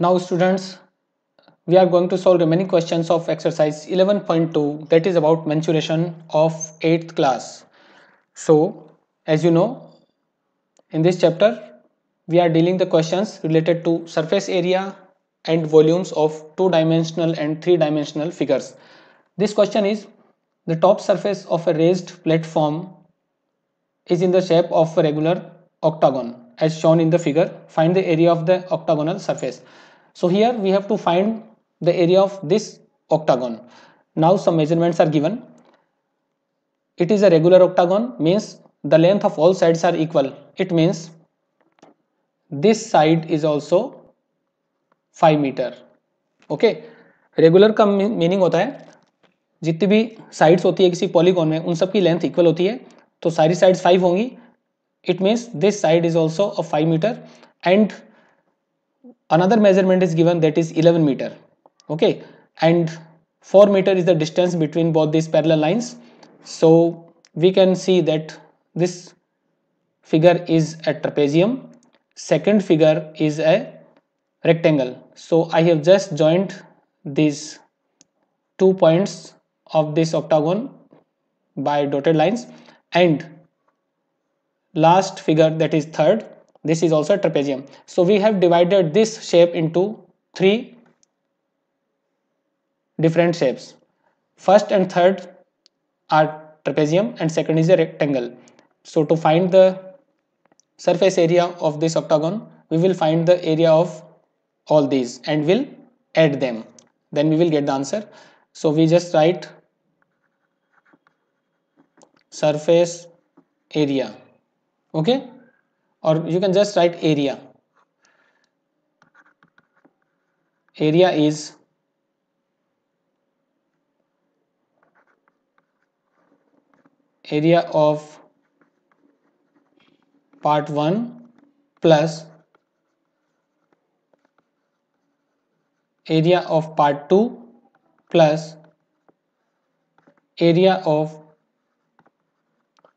now students we are going to solve many questions of exercise 11.2 that is about mensuration of 8th class so as you know in this chapter we are dealing the questions related to surface area and volumes of two dimensional and three dimensional figures this question is the top surface of a raised platform is in the shape of a regular octagon as shown in the figure find the area of the octagonal surface so here we have to find the area of this octagon now some measurements are given it is a regular octagon means the length of all sides are equal it means this side is also 5 meter okay regular ka meaning hota hai jitni bhi sides hoti hai kisi polygon mein un sab ki length equal hoti hai to sari sides 5 hongi it means this side is also a 5 meter and another measurement is given that is 11 meter okay and 4 meter is the distance between both these parallel lines so we can see that this figure is a trapezium second figure is a rectangle so i have just joined these two points of this octagon by dotted lines and last figure that is third this is also a trapezium so we have divided this shape into three different shapes first and third are trapezium and second is a rectangle so to find the surface area of this octagon we will find the area of all these and we'll add them then we will get the answer so we just write surface area okay or you can just write area area is area of part 1 plus area of part 2 plus area of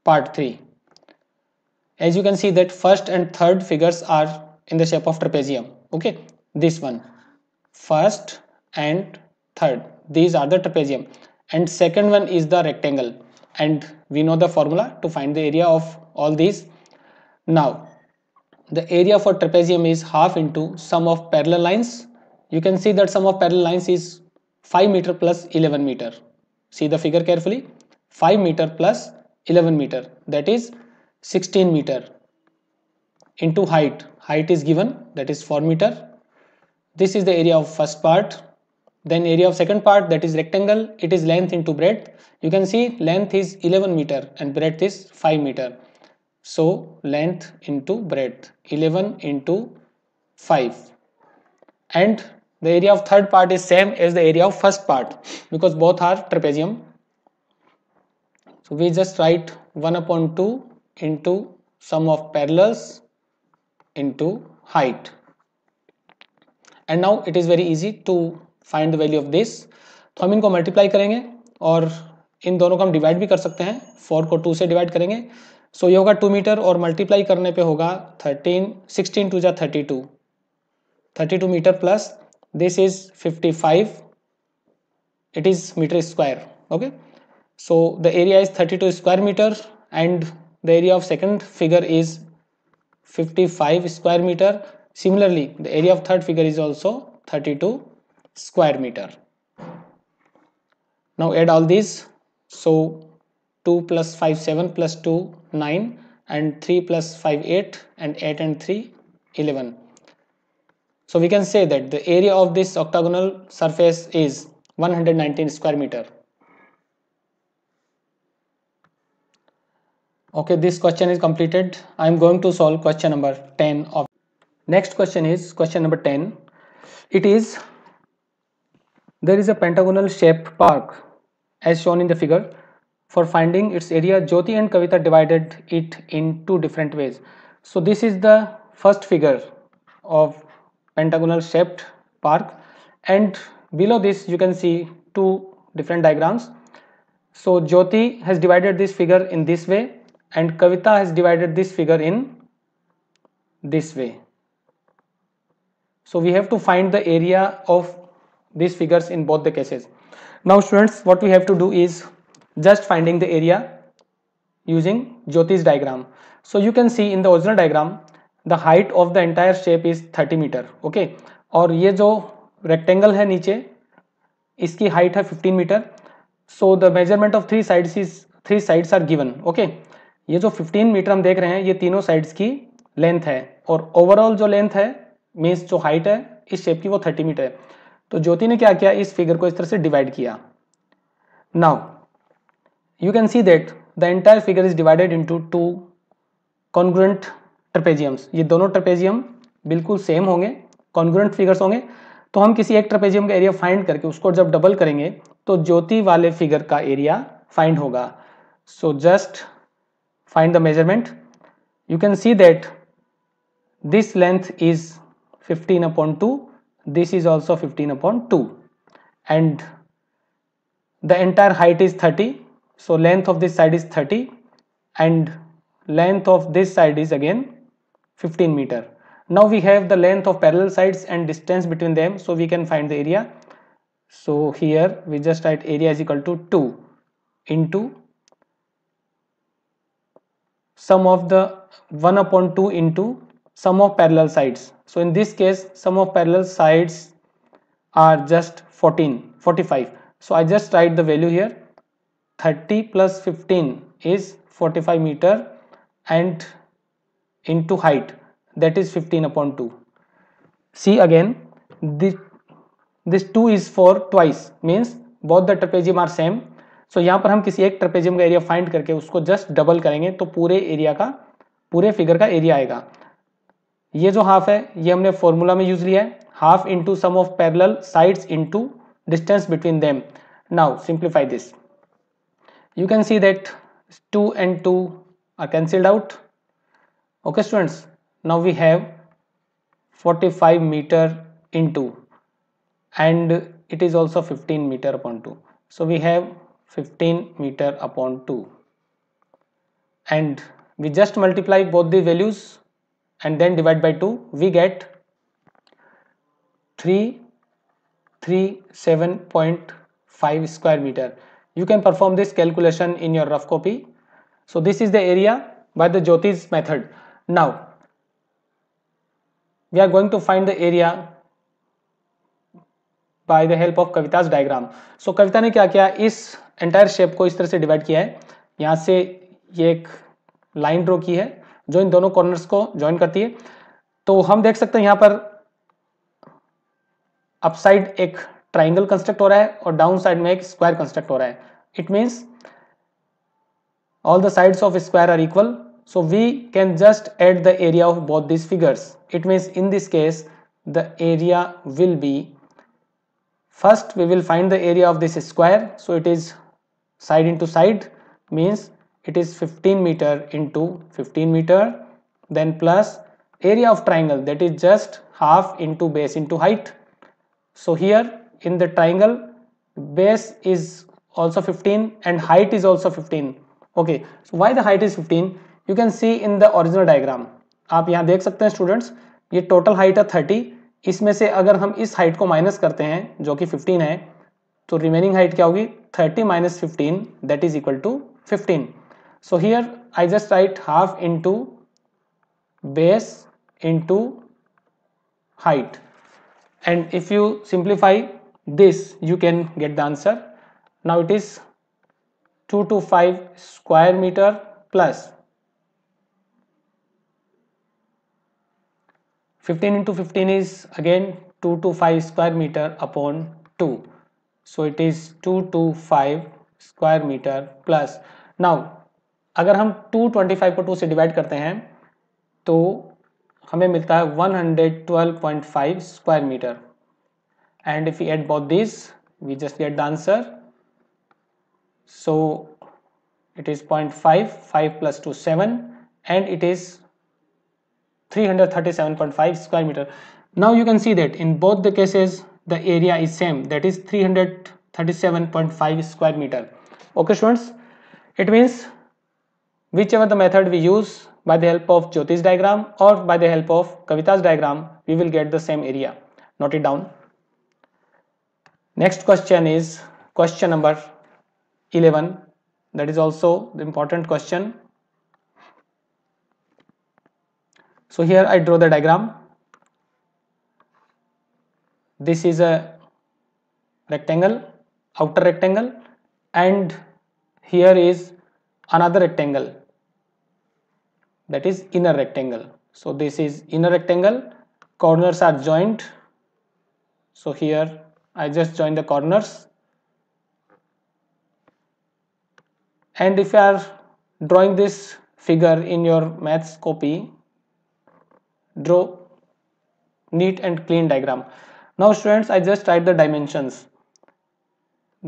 part 3 as you can see that first and third figures are in the shape of trapezium okay this one first and third these are the trapezium and second one is the rectangle and we know the formula to find the area of all these now the area for trapezium is half into sum of parallel lines you can see that sum of parallel lines is 5 meter plus 11 meter see the figure carefully 5 meter plus 11 meter that is 16 meter into height height is given that is 4 meter this is the area of first part then area of second part that is rectangle it is length into breadth you can see length is 11 meter and breadth is 5 meter so length into breadth 11 into 5 and the area of third part is same as the area of first part because both are trapezium so we just write 1 upon 2 into sum of parallels into height and now it is very easy to find the value of this तो हम इनको multiply करेंगे और इन दोनों को हम divide भी कर सकते हैं फोर को टू से डिवाइड करेंगे सो so, ये होगा टू मीटर और मल्टीप्लाई करने पे होगा थर्टीन सिक्सटीन टू जा thirty two thirty two meter plus this is fifty five it is meter square okay so the area is thirty two square meter and the area of second figure is 55 square meter similarly the area of third figure is also 32 square meter now add all these so 2 plus 5 7 plus 2 9 and 3 plus 5 8 and 8 and 3 11 so we can say that the area of this octagonal surface is 119 square meter okay this question is completed i'm going to solve question number 10 of next question is question number 10 it is there is a pentagonal shaped park as shown in the figure for finding its area jyoti and kavita divided it in two different ways so this is the first figure of pentagonal shaped park and below this you can see two different diagrams so jyoti has divided this figure in this way and Kavita has divided this figure in this way. So we have to find the area of these figures in both the cases. Now students what we have to do is just finding the area using Jyoti's diagram. So you can see in the original diagram the height of the entire shape is 30 meter. okay? or ये rectangle rectangle है नीचे height height 15 meter. So the measurement of three sides is three sides are given. Okay. ये जो 15 metre हम देख रहे हैं ये तीनों साइड्स की लेंथ है और ओवरऑल जो लेंथ है मीन्स जो हाइट है इस शेप की वो 30 मीटर है तो ज्योति ने क्या किया इस फिगर को इस तरह से डिवाइड किया now you can see that the entire figure is divided into two congruent trapeziums ये दोनों ट्रपेजियम बिल्कुल सेम होंगे कॉन्ग्रंट फिगर्स होंगे तो हम किसी एक ट्रपेजियम का एरिया फाइंड करके उसको जब डबल करेंगे तो ज्योति वाले फिगर का एरिया फाइंड होगा so just find the measurement you can see that this length is 15 upon 2 this is also 15 upon 2 and the entire height is 30 so length of this side is 30 and length of this side is again 15 meter now we have the length of parallel sides and distance between them so we can find the area so here we just write area is equal to 2 into sum of the 1 upon 2 into sum of parallel sides so in this case sum of parallel sides are just 14 45 so i just write the value here 30 plus 15 is 45 meter and into height that is 15 upon 2 see again this this 2 is for twice means both the trapezium are same so यहाँ पर हम किसी एक trapezium का area find करके उसको just double करेंगे तो पूरे एरिया का पूरे फिगर का एरिया आएगा ये जो हाफ है ये हमने फॉर्मूला में यूज लिया है half into sum of parallel sides into distance between them now simplify this see that two and two are 2 out okay students now we have forty five 45 in two and it is also 15 meter upon two so we have 15 meter upon 2 and we just multiply both the values and then divide by 2 we get 3 37.5 square meter you can perform this calculation in your rough copy so this is the area by the Jyoti's method now we are going to find the area by the help of Kavita's diagram so Kavita ने क्या किया इस entire shape को इस तरह से divide किया है यहाँ से ये एक लाइन ड्रॉ की है जो इन दोनों कॉर्नर्स को ज्वाइन करती है तो हम देख सकते हैं यहाँ पर अपसाइड एक ट्राइंगल कंस्ट्रक्ट हो रहा है और डाउन साइड में एक स्क्वायर कंस्ट्रक्ट हो रहा है it means all the sides of square are equal so we can just add the area of both this figures it means in this case the area will be first we will find the area of this square so it is side into side means it is 15 meter into 15 meter then plus area of triangle that is just half into base into height so here in the triangle base is also 15 and height is also 15 okay so why the height is 15 you can see in the original diagram आप यहाँ देख सकते हैं students. ये total height है 30 इसमें से अगर हम इस हाइट को माइनस करते हैं जो कि 15 है तो रिमेनिंग हाइट क्या होगी 30 minus fifteen that is equal to 15 so here I just write half into base into height and if you simplify this you can get the answer now it is two two five square meter plus 15 into 15 is again 2 to 5 square meter upon 2 so it is 2 to 5 square meter plus now अगर हम 225 को 2 से divide करते हैं 112.5 square meter and if we add both these we just get the answer so it is 0.5 5 plus 2 7 and it is 337.5 square meter now you can see that in both the cases the area is same that is 337.5 square meter okay students it means whichever the method we use by the help of Jyoti's diagram or by the help of Kavita's diagram we will get the same area note it down next question is question number 11 that is also the important question so here i draw the diagram this is a rectangle outer rectangle and here is another rectangle that is inner rectangle so this is inner rectangle corners are joined so here i just join the corners and if you are drawing this figure in your maths copy draw neat and clean diagram now students i just write the dimensions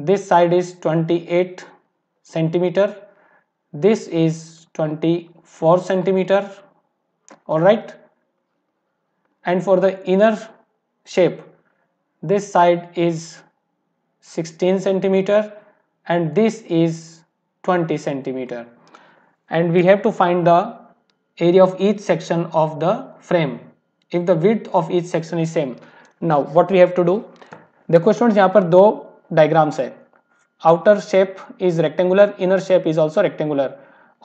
this side is 28 centimeter this is 24 centimeter all right and for the inner shape this side is 16 centimeter and this is 20 centimeter and we have to find the area of each section of the frame if the width of each section is same now what we have to do देखो students यहाँ पर दो diagrams है outer shape is rectangular inner shape is also rectangular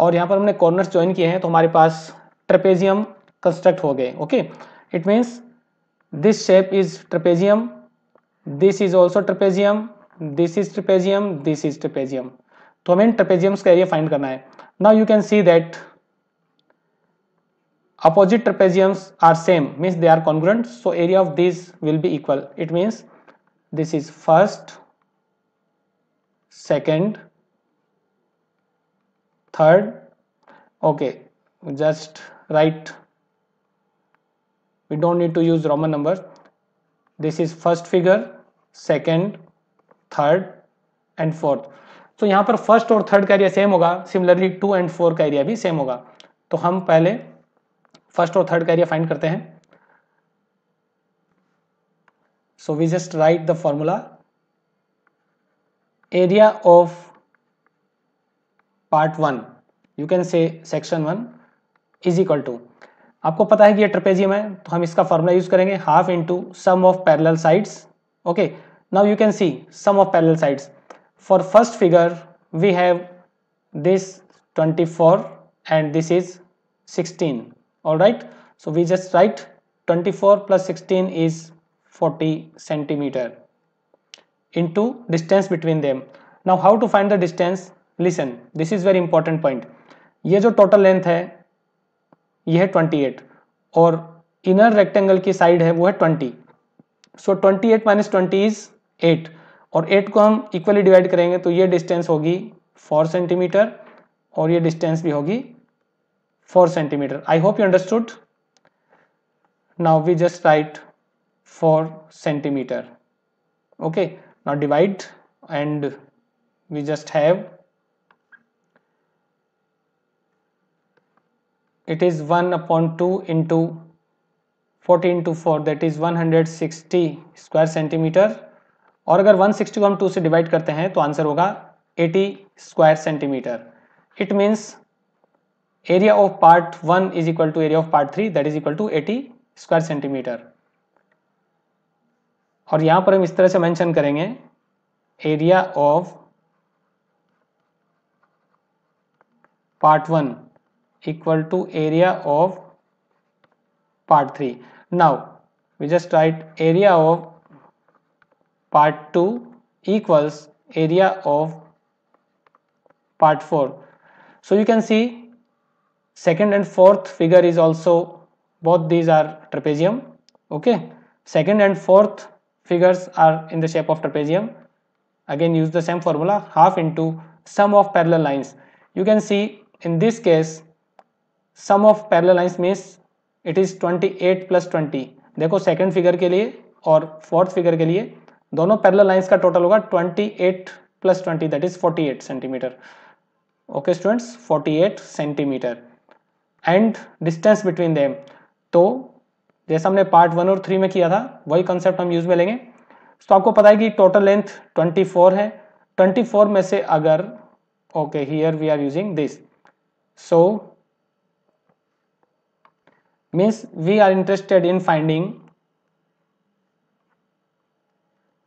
और यहाँ पर हमने corner join किए हैं तो हमारे पास ट्रेपेजियम कंस्ट्रक्ट हो गए okay it means this shape is trapezium this is also trapezium this is trapezium this is trapezium तो हमें इन का एरिया फाइंड करना है now you can see that opposite trapeziums are same means they are congruent so area of these will be equal it means this is first second third okay just write we don't need to use roman numbers this is first figure second third and fourth so yahan par first aur third ka area same hoga similarly two and four ka area bhi same hoga to hum pehle first और third का area find करते हैं so we just write the formula area of part one you can say section one is equal to आपको पता है कि ये trapezium है तो हम इसका फॉर्मूला यूज करेंगे half into sum of parallel sides okay now you can see sum of parallel sides for first figure we have this 24 and this is sixteen all right so we just write 24 plus 16 is 40 cm into distance between them now how to find the distance listen this is very important point ye jo total length hai ye hai 28 aur inner rectangle ki side hai wo hai 20 so 28 minus 20 is 8 aur 8 ko hum equally divide karenge to ye distance hogi 4 cm aur ye distance bhi hogi 4 centimeter i hope you understood now we just write 4 centimeter okay now divide and we just have it is 1 upon 2 into 14 into 4 that is 160 square centimeter और अगर 160 को हम 2 से divide करते हैं तो answer होगा 80 square centimeter it means area of part one is equal to area of part three that is equal to eighty square centimeter और यहां पर हम इस तरह से मेंशन करेंगे area of part one equal to area of part three now we just write area of part two equals area of part four so you can see second and fourth figure is also both these are trapezium okay second and fourth figures are in the shape of trapezium again use the same formula half into sum of parallel lines you can see in this case sum of parallel lines means it 28 20 देखो देखो second figure के लिए और fourth figure के लिए दोनों parallel lines का total होगा 28 20 that 48 centimeter. Okay students, 48 centimeter. And distance between them तो जैसा हमने पार्ट वन और थ्री में किया था वही कंसेप्ट हम यूज में लेंगे तो आपको पता है कि टोटल लेंथ 24 है 24 में से अगर okay here we are using this so means we are interested in finding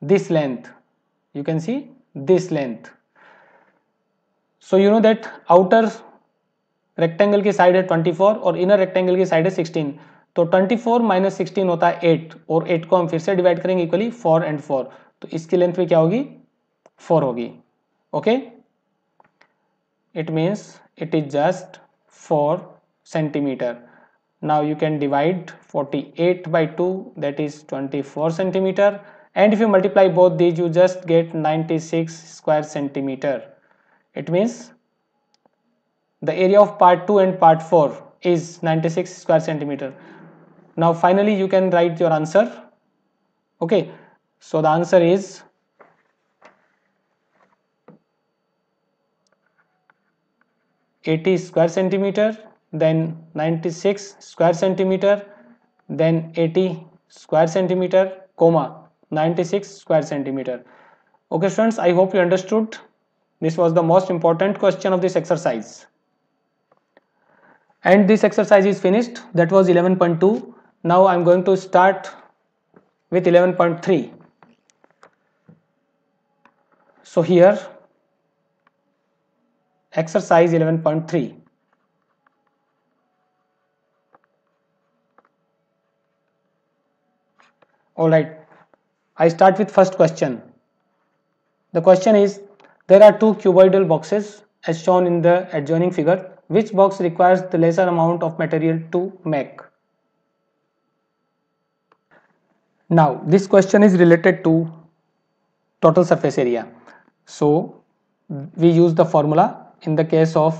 this length you can see this length so you know that outer rectangle की साइड है ट्वेंटी फोर और inner rectangle की side है sixteen तो twenty four minus sixteen होता है eight और eight को हम फिर से डिवाइड करेंगे इक्वली फोर एंड फोर तो इसकी लेंथ भी क्या होगी फोर होगी okay it means it is just four centimeter divide forty eight by 48 that is twenty four 24 and if you multiply both these you just get ninety 96 square centimeter it means the area of part 2 and part 4 is 96 square centimeter now finally you can write your answer okay so the answer is Eighty square centimeter, then ninety-six square centimeter, then eighty square centimeter, comma ninety-six square centimeter. Okay, friends, I hope you understood. This was the most important question of this exercise and this exercise is finished that was 11.2 now i'm going to start with 11.3 so here exercise 11.3 all right i start with first question the question is there are two cuboidal boxes as shown in the adjoining figure which box requires the lesser amount of material to make. Now this question is related to total surface area. So we use the formula in the case of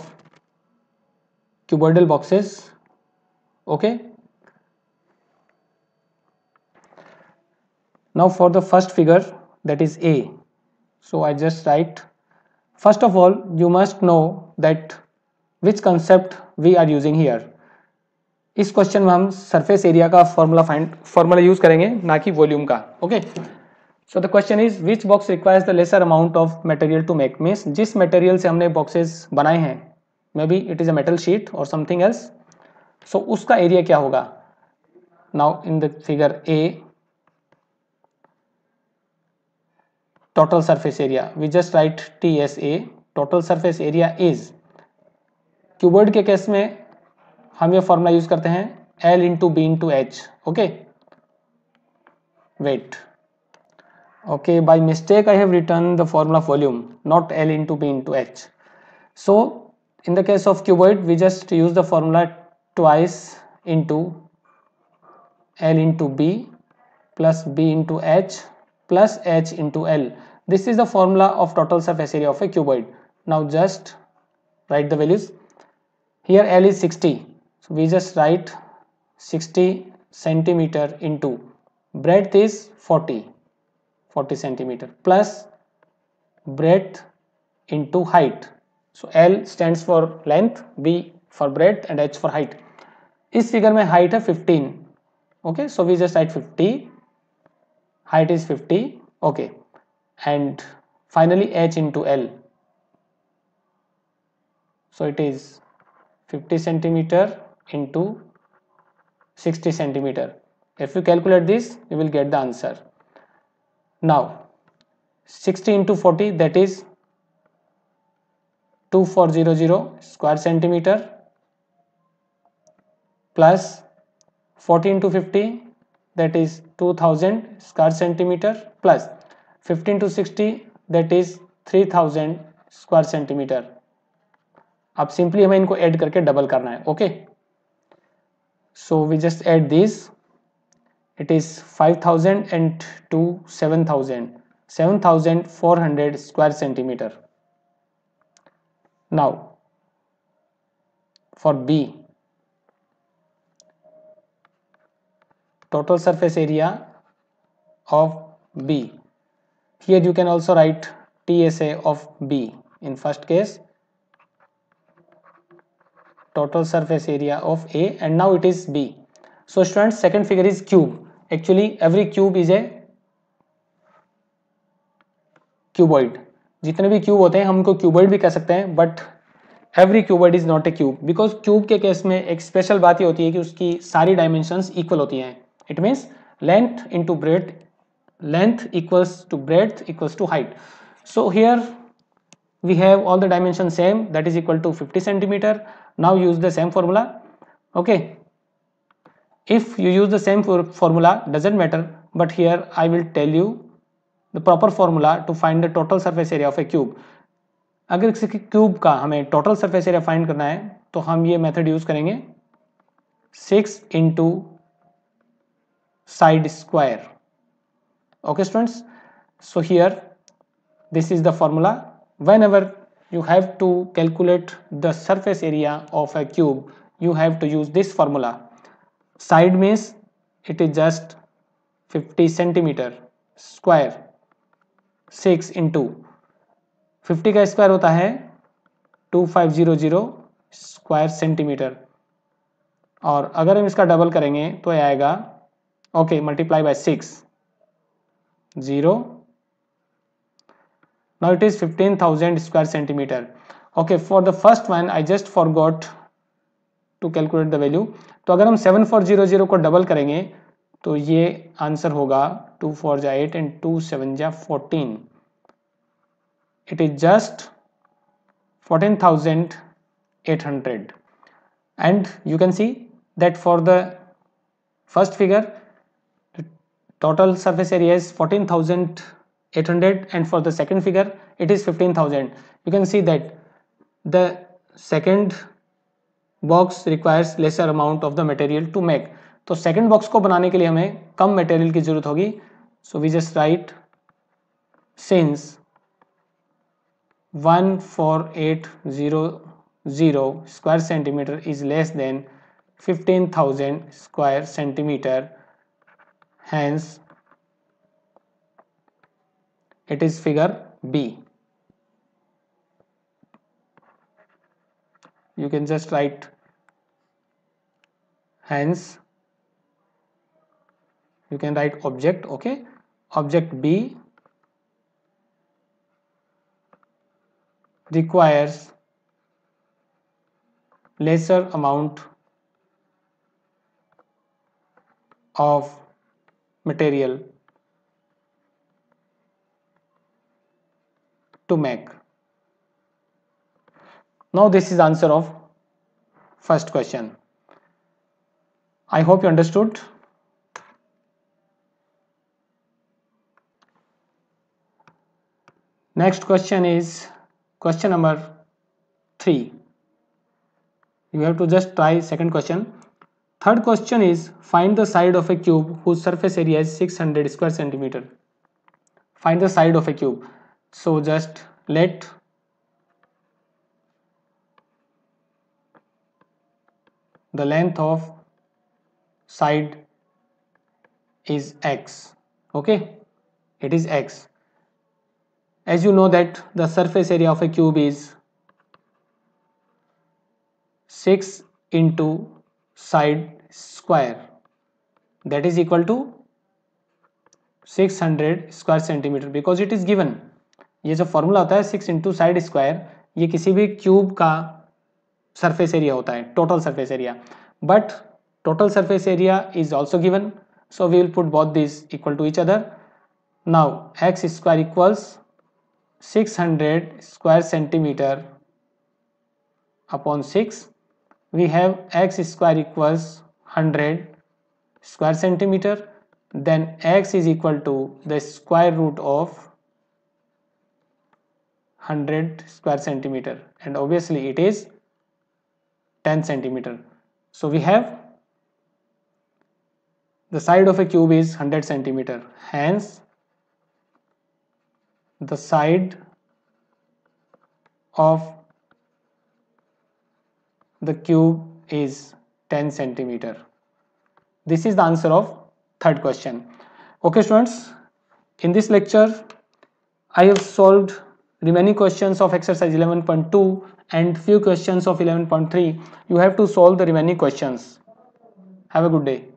cuboidal boxes. Okay. Now for the first figure that is A. So I just write first of all you must know that which concept we are using here इस question में हम surface area का formula find formula use करेंगे ना कि volume का okay so the question is which box requires the lesser amount of material to make means जिस material से हमने बॉक्सेस बनाए हैं may be it is a metal sheet और समथिंग एल्स सो उसका एरिया क्या होगा now in the figure A total surface area we just write T S A total surface area is cuboid के case में हम ये formula use करते हैं L into B into H okay wait okay by mistake I have written the formula volume not L into B into H so in the case of cuboid we just use the formula twice into L into B plus B into H plus H into L this is the formula of total surface area of a cuboid now just write the values here L is 60 so we just write 60 centimeter into breadth is 40 40 centimeter plus breadth into height so L stands for length B for breadth and H for height this figure, my height of 15 okay so we just write 50 height is 50 okay and finally h into l so it is 50 centimeter into 60 centimeter if you calculate this you will get the answer now 60 into 40 that is 2400 square centimeter plus 40 into 50 that is 2000 square centimeter plus 15 to 60 that is 3000 square centimeter अब simply हमें इनको add करके double करना है okay so we just add this it is five thousand and two seven seven thousand thousand four hundred square centimeter now for B total surface area of B here you can also write T S A of B in first case total surface area of A and now it is B. So students second figure is cube. Actually every cube is a cuboid जितने भी cube होते हैं हमको cuboid भी कह सकते हैं but every cuboid is not a cube because cube के केस में एक स्पेशल बात ये होती है कि उसकी सारी डायमेंशन इक्वल होती है it means length to breadth length equals to breadth equals to height so here we have all the dimension same that is equal to 50 centimeter now use the same formula okay if you use the same for formula doesn't matter but here i will tell you the proper formula to find the total surface area of a cube agar किसी cube ka hame total surface area find karna hai to hum ye method use karenge 6 into side square okay students so here this is the formula whenever you have to calculate the surface area of a cube you have to use this formula side means it is just 50 cm square 6 into 50 का square होता है 2500 square centimeter और अगर हम इसका double करेंगे तो आएगा okay multiply by six zero now it is 15000 square centimeter okay for the first one i just forgot to calculate the value तो अगर हम 7400 को डबल करेंगे तो ये आंसर होगा टू फोर जा एट एंड टू सेवन जा fourteen it is just fourteen thousand eight hundred and you can see that for the first figure the total surface area is 14000 800 and for the second figure it is 15000 you can see that the second box requires lesser amount of the material to make तो second box को बनाने के लिए हमें कम material की जरूरत होगी so we just write since one four eight zero zero square centimetre is less than fifteen thousand square centimetre hence It is figure B. You can just write hence you can write object okay object B requires lesser amount of material to make now this is answer of first question i hope you understood next question is question number 3 you have to just try second question third question is find the side of a cube whose surface area is 600 square centimeter find the side of a cube so just let the length of side is x okay it is x as you know that the surface area of a cube is 6 into side square that is equal to 600 square centimeter because it is given ये जो formula होता है six into side square ये किसी भी cube का surface area होता है total surface area but total surface area is also given so we will put both this equal to each other now x square equals six hundred square centimetre upon six we have x square equals hundred square centimetre then x is equal to the square root of 100 square centimeter and obviously it is 10 centimeter so we have the side of a cube is 100 centimeter hence the side of the cube is 10 centimeter this is the answer of third question okay students in this lecture i have solved remaining questions of exercise 11.2 and few questions of 11.3 you have to solve the remaining questions have a good day